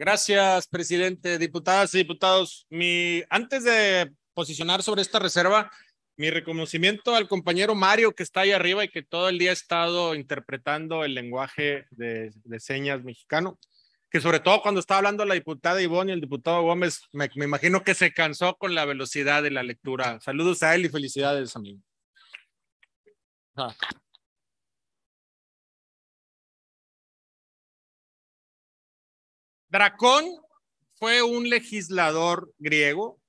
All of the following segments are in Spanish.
Gracias, presidente. Diputadas y diputados, mi, antes de posicionar sobre esta reserva, mi reconocimiento al compañero Mario que está ahí arriba y que todo el día ha estado interpretando el lenguaje de, señas mexicano, que sobre todo cuando estaba hablando la diputada Ivonne y el diputado Gómez, me, imagino que se cansó con la velocidad de la lectura. Saludos a él y felicidades, amigo. Ah. Dracón fue un legislador griego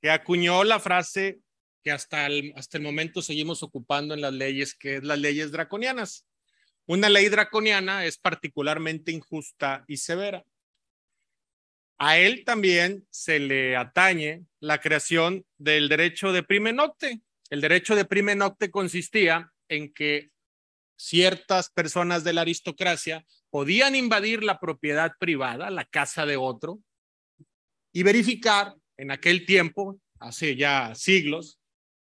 que acuñó la frase que hasta el, hasta el momento seguimos ocupando en las leyes, que es las leyes draconianas. Una ley draconiana es particularmente injusta y severa. A él también se le atañe la creación del derecho de prime nocte. El derecho de prime nocte consistía en que ciertas personas de la aristocracia podían invadir la propiedad privada, la casa de otro, y verificar en aquel tiempo, hace ya siglos,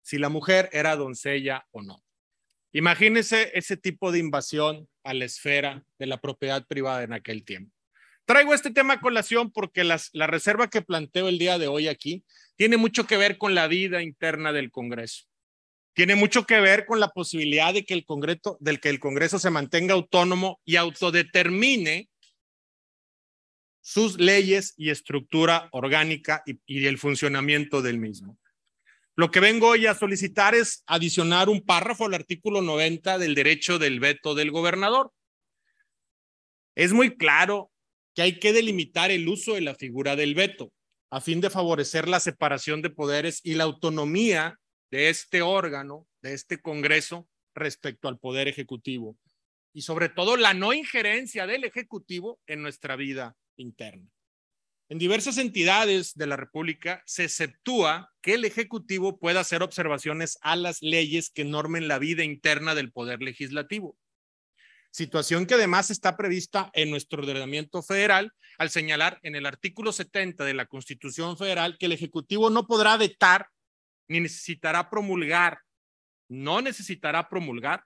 si la mujer era doncella o no. imagínese ese tipo de invasión a la esfera de la propiedad privada en aquel tiempo. Traigo este tema a colación porque la reserva que planteo el día de hoy aquí tiene mucho que ver con la vida interna del Congreso tiene mucho que ver con la posibilidad de que el Congreso, del que el Congreso se mantenga autónomo y autodetermine sus leyes y estructura orgánica y, y el funcionamiento del mismo. Lo que vengo hoy a solicitar es adicionar un párrafo al artículo 90 del derecho del veto del gobernador. Es muy claro que hay que delimitar el uso de la figura del veto a fin de favorecer la separación de poderes y la autonomía de este órgano, de este Congreso, respecto al Poder Ejecutivo y sobre todo la no injerencia del Ejecutivo en nuestra vida interna. En diversas entidades de la República se exceptúa que el Ejecutivo pueda hacer observaciones a las leyes que normen la vida interna del Poder Legislativo. Situación que además está prevista en nuestro ordenamiento federal al señalar en el artículo 70 de la Constitución Federal que el Ejecutivo no podrá vetar ni necesitará promulgar, no necesitará promulgar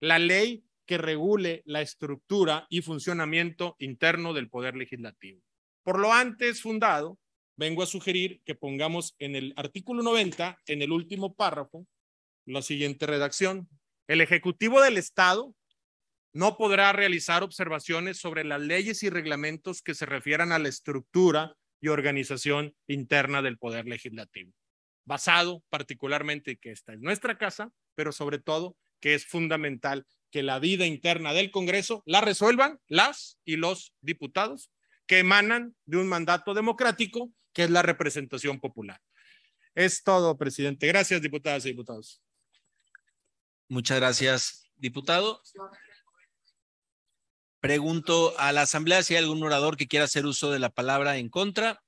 la ley que regule la estructura y funcionamiento interno del Poder Legislativo. Por lo antes fundado, vengo a sugerir que pongamos en el artículo 90, en el último párrafo, la siguiente redacción. El Ejecutivo del Estado no podrá realizar observaciones sobre las leyes y reglamentos que se refieran a la estructura y organización interna del Poder Legislativo basado particularmente que está en nuestra casa, pero sobre todo que es fundamental que la vida interna del Congreso la resuelvan las y los diputados que emanan de un mandato democrático que es la representación popular. Es todo, presidente. Gracias, diputadas y diputados. Muchas gracias, diputado. Pregunto a la Asamblea si hay algún orador que quiera hacer uso de la palabra en contra.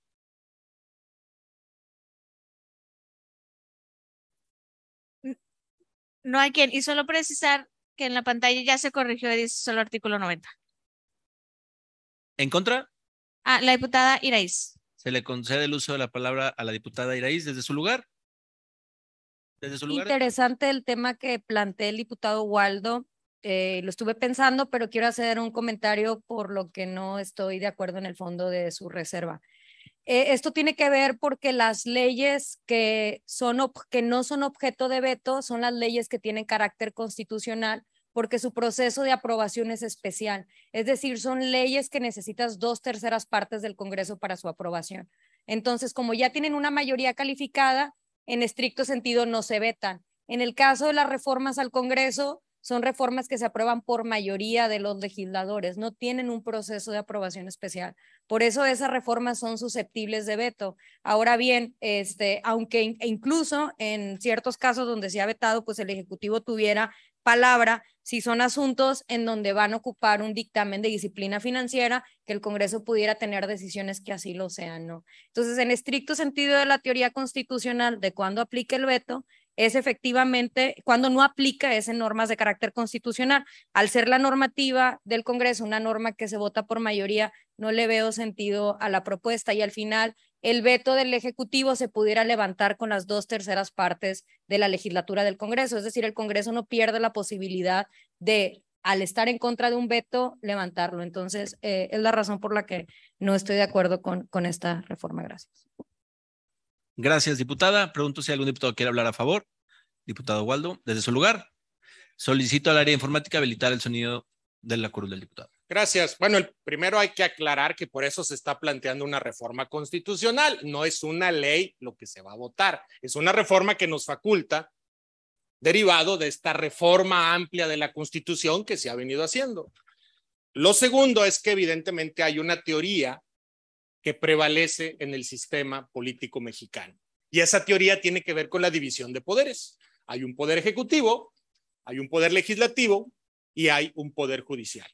no hay quien. Y solo precisar que en la pantalla ya se corrigió y dice solo artículo 90. ¿En contra? Ah, la diputada Iraíz. Se le concede el uso de la palabra a la diputada Iraíz desde su lugar. Interesante el tema que planteó el diputado Waldo. Eh, lo estuve pensando, pero quiero hacer un comentario por lo que no estoy de acuerdo en el fondo de su reserva. Eh, esto tiene que ver porque las leyes que, son que no son objeto de veto son las leyes que tienen carácter constitucional porque su proceso de aprobación es especial. Es decir, son leyes que necesitas dos terceras partes del Congreso para su aprobación. Entonces, como ya tienen una mayoría calificada, en estricto sentido no se vetan. En el caso de las reformas al Congreso, son reformas que se aprueban por mayoría de los legisladores, no tienen un proceso de aprobación especial. Por eso esas reformas son susceptibles de veto. Ahora bien, este, aunque e incluso en ciertos casos donde se ha vetado, pues el Ejecutivo tuviera palabra si son asuntos en donde van a ocupar un dictamen de disciplina financiera que el Congreso pudiera tener decisiones que así lo sean, ¿no? Entonces, en estricto sentido de la teoría constitucional de cuándo aplica el veto, es efectivamente cuando no aplica esas normas de carácter constitucional. Al ser la normativa del Congreso, una norma que se vota por mayoría, no le veo sentido a la propuesta y al final el veto del Ejecutivo se pudiera levantar con las dos terceras partes de la legislatura del Congreso. Es decir, el Congreso no pierde la posibilidad de, al estar en contra de un veto, levantarlo. Entonces, eh, es la razón por la que no estoy de acuerdo con, con esta reforma. Gracias. Gracias, diputada. Pregunto si algún diputado quiere hablar a favor. Diputado Waldo, desde su lugar. Solicito al área informática habilitar el sonido de la curva del diputado. Gracias. Bueno, el primero hay que aclarar que por eso se está planteando una reforma constitucional. No es una ley lo que se va a votar. Es una reforma que nos faculta derivado de esta reforma amplia de la Constitución que se ha venido haciendo. Lo segundo es que evidentemente hay una teoría que prevalece en el sistema político mexicano. Y esa teoría tiene que ver con la división de poderes. Hay un poder ejecutivo, hay un poder legislativo y hay un poder judicial.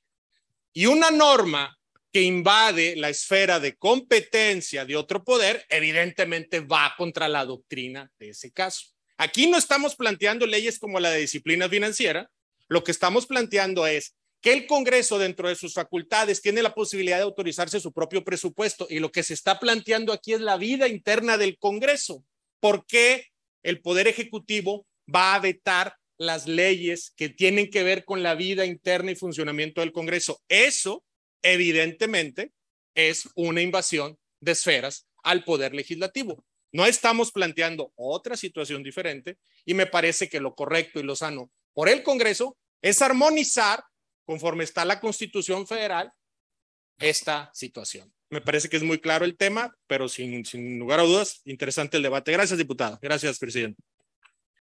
Y una norma que invade la esfera de competencia de otro poder, evidentemente va contra la doctrina de ese caso. Aquí no estamos planteando leyes como la de disciplina financiera, lo que estamos planteando es que el Congreso, dentro de sus facultades, tiene la posibilidad de autorizarse su propio presupuesto. Y lo que se está planteando aquí es la vida interna del Congreso. ¿Por qué el Poder Ejecutivo va a vetar las leyes que tienen que ver con la vida interna y funcionamiento del Congreso? Eso, evidentemente, es una invasión de esferas al Poder Legislativo. No estamos planteando otra situación diferente y me parece que lo correcto y lo sano por el Congreso es armonizar conforme está la Constitución Federal, esta situación. Me parece que es muy claro el tema, pero sin, lugar a dudas, interesante el debate. Gracias, diputado. Gracias, presidente.